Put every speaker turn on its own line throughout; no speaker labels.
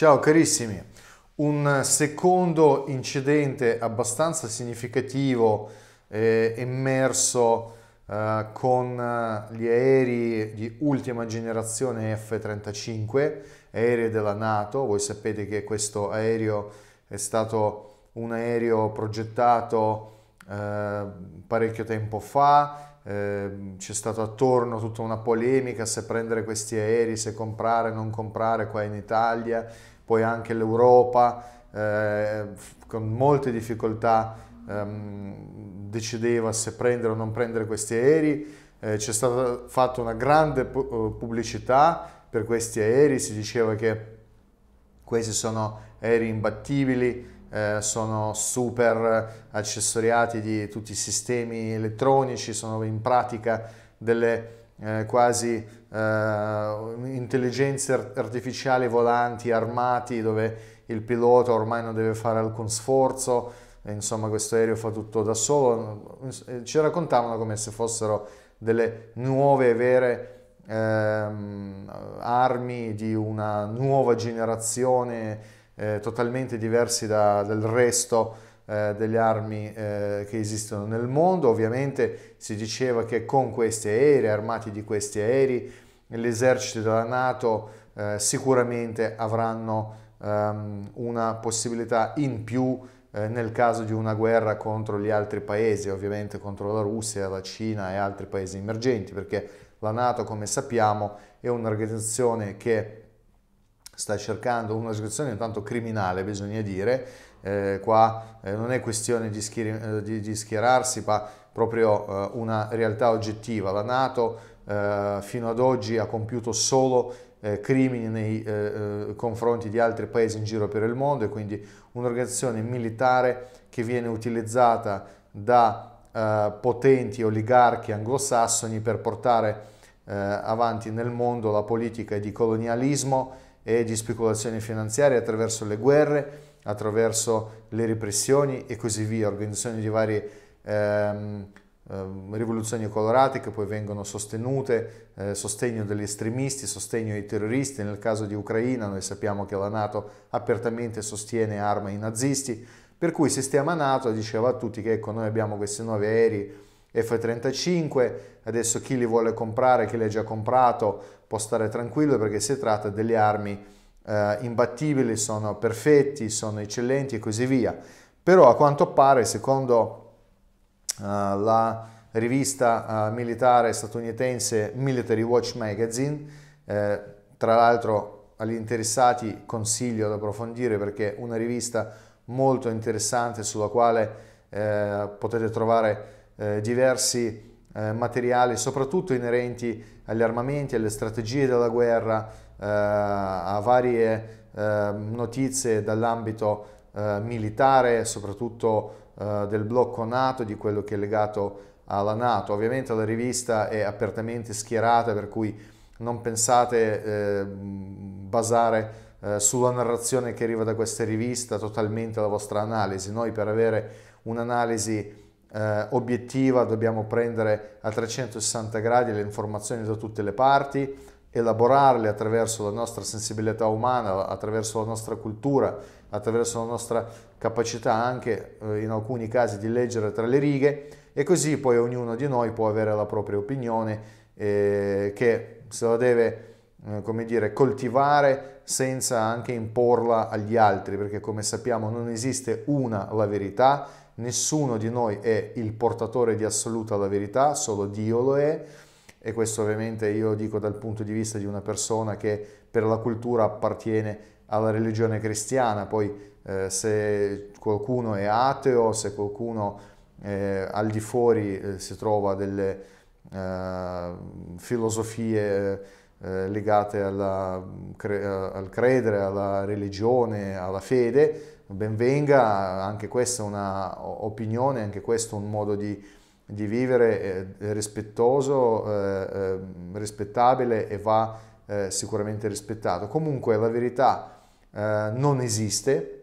Ciao carissimi, un secondo incidente abbastanza significativo eh, emerso eh, con eh, gli aerei di ultima generazione F-35, aerei della Nato. Voi sapete che questo aereo è stato un aereo progettato eh, parecchio tempo fa Ehm, c'è stata attorno tutta una polemica se prendere questi aerei, se comprare, non comprare qua in Italia, poi anche l'Europa eh, con molte difficoltà ehm, decideva se prendere o non prendere questi aerei, eh, c'è stata fatta una grande eh, pubblicità per questi aerei, si diceva che questi sono aerei imbattibili, eh, sono super accessoriati di tutti i sistemi elettronici, sono in pratica delle eh, quasi eh, intelligenze artificiali volanti armati dove il pilota ormai non deve fare alcun sforzo, insomma questo aereo fa tutto da solo, ci raccontavano come se fossero delle nuove vere ehm, armi di una nuova generazione eh, totalmente diversi da, dal resto eh, delle armi eh, che esistono nel mondo. Ovviamente si diceva che con questi aerei, armati di questi aerei, l'esercito della Nato eh, sicuramente avranno ehm, una possibilità in più eh, nel caso di una guerra contro gli altri paesi, ovviamente contro la Russia, la Cina e altri paesi emergenti, perché la Nato, come sappiamo, è un'organizzazione che sta cercando una situazione intanto criminale, bisogna dire, eh, qua eh, non è questione di, schier- eh, di, di schierarsi, ma proprio eh, una realtà oggettiva. La Nato eh, fino ad oggi ha compiuto solo eh, crimini nei confronti di altri paesi in giro per il mondo e quindi un'organizzazione militare che viene utilizzata da potenti oligarchi anglosassoni per portare avanti nel mondo la politica di colonialismo e di speculazioni finanziarie attraverso le guerre, attraverso le repressioni e così via, organizzazioni di varie ehm, ehm, rivoluzioni colorate che poi vengono sostenute, eh, sostegno degli estremisti, sostegno ai terroristi, nel caso di Ucraina noi sappiamo che la Nato apertamente sostiene arma ai nazisti, per cui il sistema Nato diceva a tutti che ecco noi abbiamo questi nuovi aerei F-35, adesso chi li vuole comprare, chi li ha già comprato, può stare tranquillo perché si tratta delle armi eh, imbattibili, sono perfetti, sono eccellenti e così via. Però a quanto pare, secondo eh, la rivista eh, militare statunitense Military Watch Magazine, eh, tra l'altro agli interessati consiglio di approfondire perché è una rivista molto interessante sulla quale eh, potete trovare eh, diversi eh, materiali, soprattutto inerenti agli armamenti, alle strategie della guerra, eh, a varie eh, notizie dall'ambito eh, militare, soprattutto eh, del blocco NATO, di quello che è legato alla Nato. Ovviamente la rivista è apertamente schierata, per cui non pensate basare sulla narrazione che arriva da questa rivista totalmente la vostra analisi. Noi per avere un'analisi eh, obiettiva, dobbiamo prendere a 360 gradi le informazioni da tutte le parti, elaborarle attraverso la nostra sensibilità umana, attraverso la nostra cultura, attraverso la nostra capacità anche eh, in alcuni casi di leggere tra le righe e così poi ognuno di noi può avere la propria opinione eh, che se la deve eh, come dire, coltivare senza anche imporla agli altri, perché come sappiamo non esiste una la verità, nessuno di noi è il portatore di assoluta alla verità, solo Dio lo è e questo ovviamente io dico dal punto di vista di una persona che per la cultura appartiene alla religione cristiana, poi eh, se qualcuno è ateo, se qualcuno eh, al di fuori eh, si trova delle eh, filosofie eh, legate alla, cre al credere, alla religione, alla fede, Benvenga, anche questa è un'opinione, anche questo è un modo di, di vivere eh, rispettoso, eh, ehm, rispettabile e va eh, sicuramente rispettato. Comunque la verità eh, non esiste,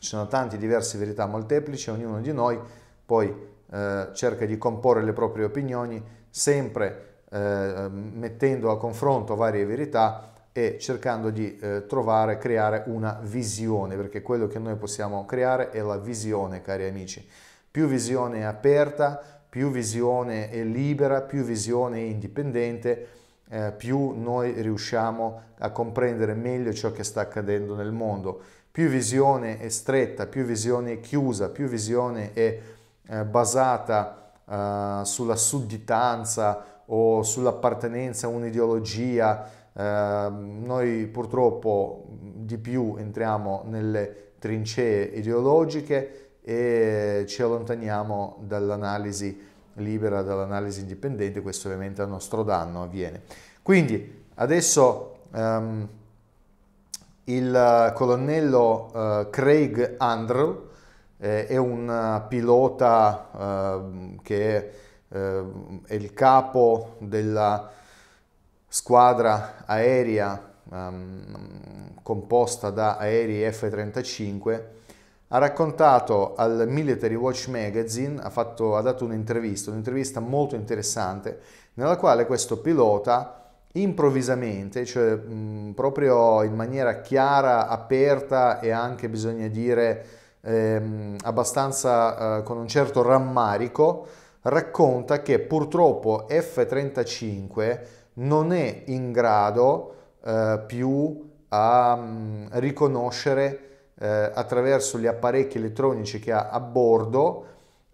ci sono tante diverse verità molteplici, ognuno di noi poi eh, cerca di comporre le proprie opinioni sempre ehm, mettendo a confronto varie verità e cercando di eh, trovare, creare una visione, perché quello che noi possiamo creare è la visione, cari amici. Più visione è aperta, più visione è libera, più visione è indipendente, eh, più noi riusciamo a comprendere meglio ciò che sta accadendo nel mondo. Più visione è stretta, più visione è chiusa, più visione è eh, basata eh, sulla sudditanza o sull'appartenenza a un'ideologia, Ehm, noi purtroppo di più entriamo nelle trincee ideologiche e ci allontaniamo dall'analisi libera, dall'analisi indipendente, questo ovviamente a nostro danno avviene. Quindi adesso ehm, il colonnello eh, Craig Andrew eh, è un eh, pilota ehm, che ehm, è il capo della squadra aerea um, composta da aerei F-35, ha raccontato al Military Watch Magazine, ha, fatto, ha dato un'intervista, un'intervista molto interessante, nella quale questo pilota improvvisamente, cioè mh, proprio in maniera chiara, aperta e anche bisogna dire ehm, abbastanza eh, con un certo rammarico, racconta che purtroppo F-35 non è in grado eh, più a mh, mm, riconoscere eh, attraverso gli apparecchi elettronici che ha a bordo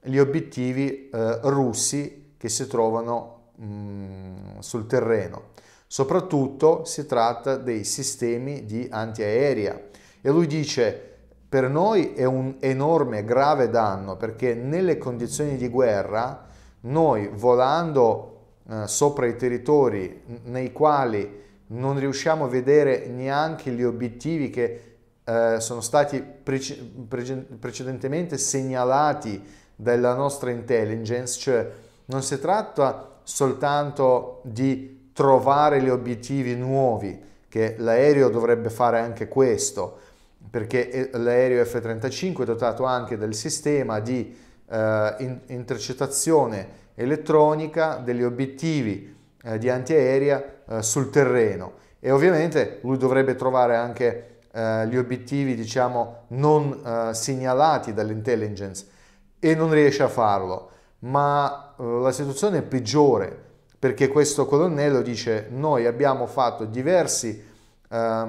gli obiettivi eh, russi che si trovano mh, mm, sul terreno. Soprattutto si tratta dei sistemi di antiaerea e lui dice per noi è un enorme, grave danno perché nelle condizioni di guerra noi volando eh, sopra i territori nei quali non riusciamo a vedere neanche gli obiettivi che eh, sono stati prece- prece- precedentemente segnalati dalla nostra intelligence, cioè non si tratta soltanto di trovare gli obiettivi nuovi, che l'aereo dovrebbe fare anche questo, perché eh, l'aereo F-35 è dotato anche del sistema di eh, intercettazione elettronica degli obiettivi eh, di antiaerea eh, sul terreno e ovviamente lui dovrebbe trovare anche eh, gli obiettivi diciamo non eh, segnalati dall'intelligence e non riesce a farlo ma la situazione è peggiore perché questo colonnello dice noi abbiamo fatto diversi eh,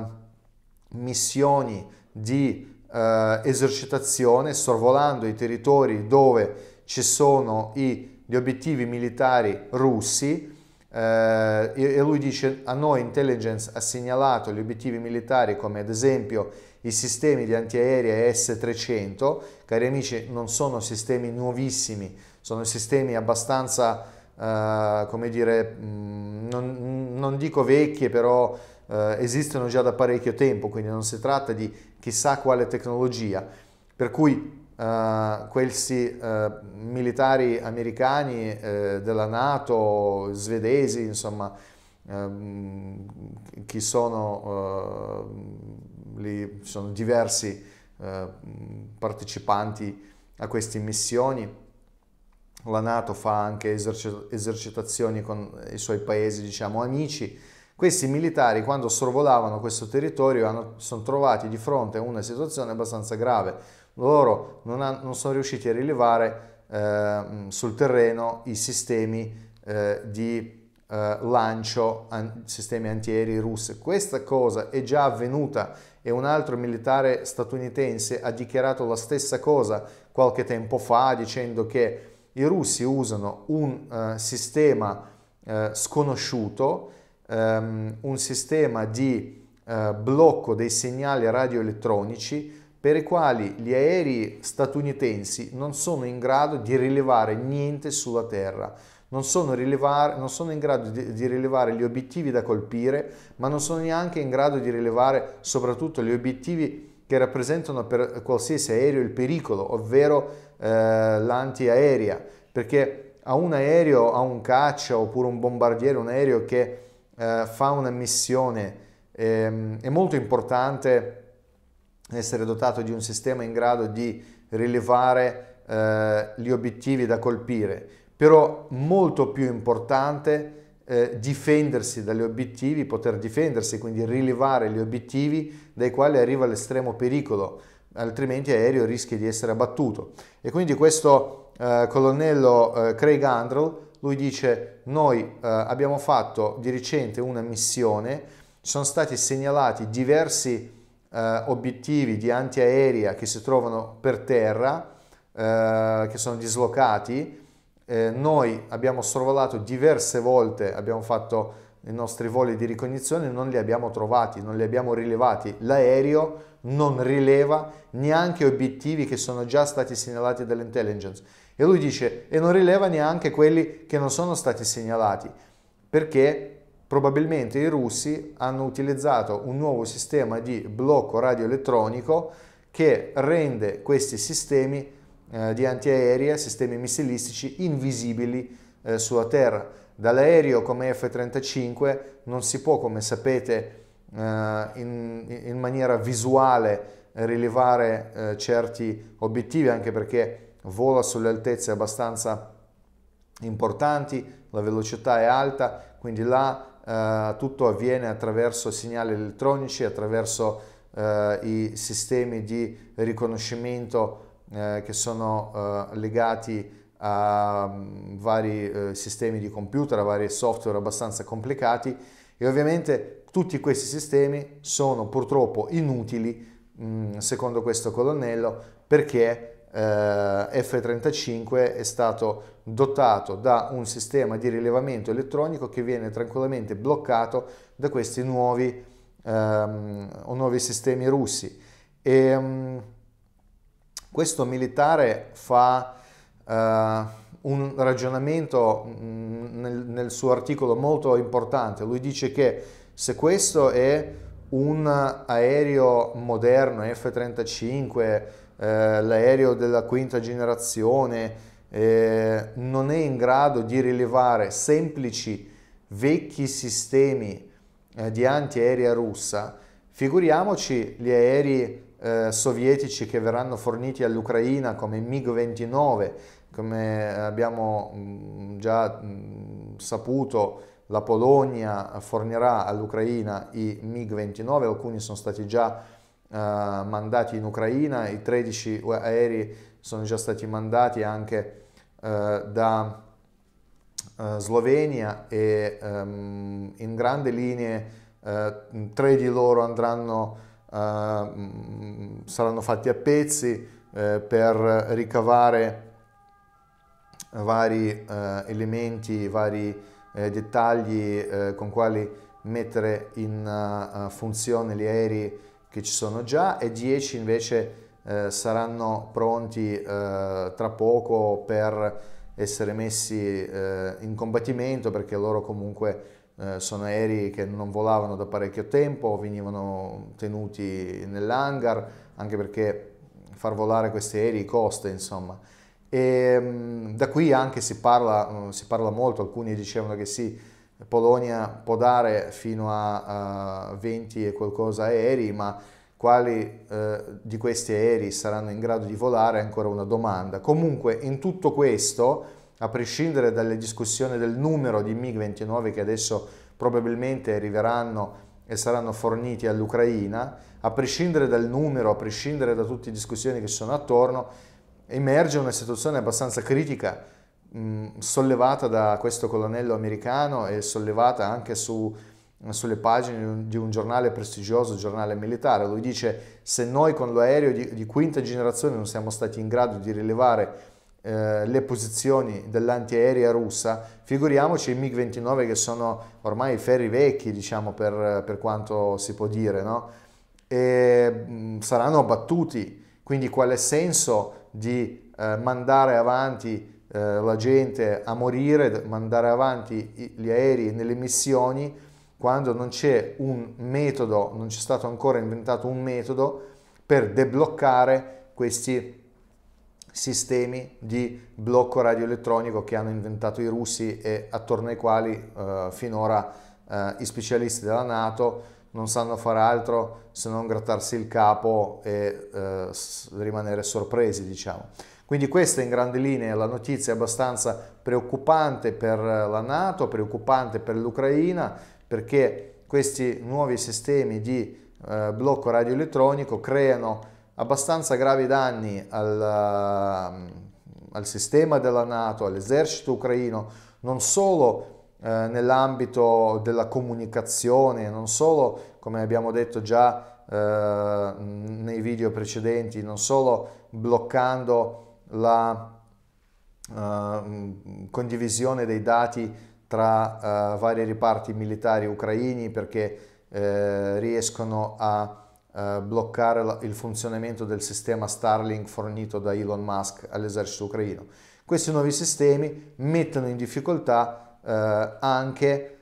missioni di eh, esercitazione sorvolando i territori dove ci sono i, gli obiettivi militari russi eh, e lui dice a noi intelligence ha segnalato gli obiettivi militari come ad esempio i sistemi di antiaerea S-300, cari amici non sono sistemi nuovissimi, sono sistemi abbastanza, eh, come dire, mm, non, non dico vecchi però eh, esistono già da parecchio tempo, quindi non si tratta di chissà quale tecnologia, per cui Uh, questi uh, militari americani uh, della Nato, svedesi, insomma, ehm, chi sono, lì, sono diversi partecipanti a queste missioni. La Nato fa anche esercitazioni con i suoi paesi, diciamo, amici questi militari quando sorvolavano questo territorio hanno, sono trovati di fronte a una situazione abbastanza grave. Loro non, hanno, non sono riusciti a rilevare eh, sul terreno i sistemi eh, di eh, lancio, an, sistemi antieri russi. Questa cosa è già avvenuta e un altro militare statunitense ha dichiarato la stessa cosa qualche tempo fa dicendo che i russi usano un eh, sistema eh, sconosciuto ehm, un sistema di eh, blocco dei segnali radioelettronici per i quali gli aerei statunitensi non sono in grado di rilevare niente sulla Terra. Non sono, rilevare, non sono, in grado di, di, rilevare gli obiettivi da colpire, ma non sono neanche in grado di rilevare soprattutto gli obiettivi che rappresentano per qualsiasi aereo il pericolo, ovvero eh, l'antiaerea, perché a un aereo, a un caccia oppure un bombardiere, un aereo che eh, fa una missione, eh, è molto importante essere dotato di un sistema in grado di rilevare eh, gli obiettivi da colpire, però molto più importante eh, difendersi dagli obiettivi, poter difendersi, quindi rilevare gli obiettivi dai quali arriva l'estremo pericolo, altrimenti l'aereo rischia di essere abbattuto. E quindi questo eh, colonnello eh, Craig Andrell lui dice noi eh, abbiamo fatto di recente una missione, sono stati segnalati diversi eh, obiettivi di antiaerea che si trovano per terra, eh, che sono dislocati, eh, noi abbiamo sorvolato diverse volte, abbiamo fatto i nostri voli di ricognizione, non li abbiamo trovati, non li abbiamo rilevati, l'aereo non rileva neanche obiettivi che sono già stati segnalati dall'intelligence e lui dice, e non rileva neanche quelli che non sono stati segnalati, perché probabilmente i russi hanno utilizzato un nuovo sistema di blocco radioelettronico che rende questi sistemi eh, di antiaerea, sistemi missilistici, invisibili eh, sulla Terra. Dall'aereo come F-35 non si può, come sapete, eh, in, in, maniera visuale rilevare eh, certi obiettivi, anche perché vola sulle altezze abbastanza importanti, la velocità è alta, quindi là eh, tutto avviene attraverso segnali elettronici, attraverso eh, i sistemi di riconoscimento eh, che sono eh, legati a mm, vari eh, sistemi di computer, a vari software abbastanza complicati e ovviamente tutti questi sistemi sono purtroppo inutili mh, mm, secondo questo colonnello perché eh, F-35 è stato dotato da un sistema di rilevamento elettronico che viene tranquillamente bloccato da questi nuovi, um, nuovi sistemi russi. E, um, questo militare fa uh, un ragionamento um, nel, nel suo articolo molto importante. Lui dice che se questo è un aereo moderno F-35, eh, l'aereo della quinta generazione eh, non è in grado di rilevare semplici vecchi sistemi eh, di antiaerea russa, figuriamoci gli aerei eh, sovietici che verranno forniti all'Ucraina come MiG-29, come abbiamo mm, già mm, saputo la Polonia fornirà all'Ucraina i MiG-29, alcuni sono stati già eh, mandati in Ucraina, i 13 aerei sono già stati mandati anche eh, da eh, Slovenia e ehm, in grandi linee tre di loro andranno, ehm, saranno fatti a pezzi per ricavare vari elementi, vari dettagli con quali mettere in funzione gli aerei che ci sono già e 10 invece eh, saranno pronti eh, tra poco per essere messi eh, in combattimento perché loro comunque eh, sono aerei che non volavano da parecchio tempo, venivano tenuti nell'hangar anche perché far volare questi aerei costa insomma. E, mm, da qui anche si parla, mm, si parla molto, alcuni dicevano che sì, Polonia può dare fino a, a 20 e qualcosa aerei, ma quali eh, di questi aerei saranno in grado di volare è ancora una domanda. Comunque in tutto questo, a prescindere dalle discussioni del numero di MiG-29 che adesso probabilmente arriveranno e saranno forniti all'Ucraina, a prescindere dal numero, a prescindere da tutte le discussioni che sono attorno, emerge una situazione abbastanza critica sollevata da questo colonnello americano e sollevata anche su, sulle pagine di un giornale prestigioso, giornale militare. Lui dice se noi con l'aereo di, di quinta generazione non siamo stati in grado di rilevare eh, le posizioni dell'antiaerea russa, figuriamoci i MiG-29 che sono ormai ferri vecchi, diciamo, per, per quanto si può dire, no? e, mh, saranno abbattuti. Quindi quale senso di eh, mandare avanti eh, la gente a morire, mandare avanti gli aerei nelle missioni, quando non c'è un metodo, non c'è stato ancora inventato un metodo per debloccare questi sistemi di blocco radioelettronico che hanno inventato i russi e attorno ai quali eh, finora eh, i specialisti della Nato non sanno fare altro se non grattarsi il capo e eh, rimanere sorpresi, diciamo. Quindi questa in grande linea è la notizia abbastanza preoccupante per eh, la Nato, preoccupante per l'Ucraina, perché questi nuovi sistemi di eh, blocco radioelettronico creano abbastanza gravi danni al, ehm, al sistema della Nato, all'esercito ucraino, non solo eh, nell'ambito della comunicazione, non solo, come abbiamo detto già eh, nei video precedenti, non solo bloccando la uh, condivisione dei dati tra uh, vari riparti militari ucraini perché uh, riescono a bloccare il funzionamento del sistema Starlink fornito da Elon Musk all'esercito ucraino. Questi nuovi sistemi mettono in difficoltà anche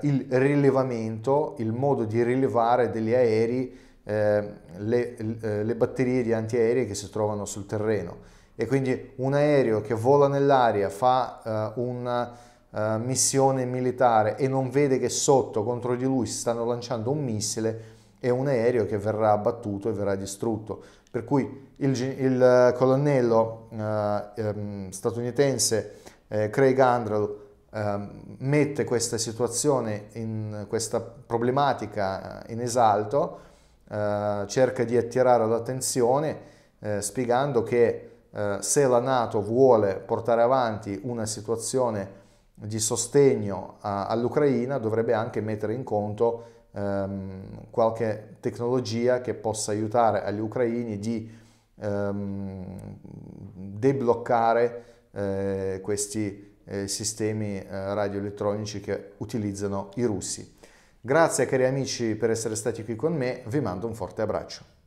il rilevamento, il modo di rilevare degli aerei le, le, batterie di antiaerei che si trovano sul terreno e quindi un aereo che vola nell'aria fa uh, eh, una uh, eh, missione militare e non vede che sotto contro di lui si stanno lanciando un missile è un aereo che verrà abbattuto e verrà distrutto per cui il, il eh, colonnello uh, ehm, statunitense eh, Craig Andrew ehm, mette questa situazione in, questa problematica in esalto cerca di attirare l'attenzione spiegando che eh, se la Nato vuole portare avanti una situazione di sostegno all'Ucraina dovrebbe anche mettere in conto ehm, qualche tecnologia che possa aiutare agli ucraini di ehm, debloccare eh, questi eh, sistemi eh, radioelettronici che utilizzano i russi. Grazie cari amici per essere stati qui con me, vi mando un forte abbraccio.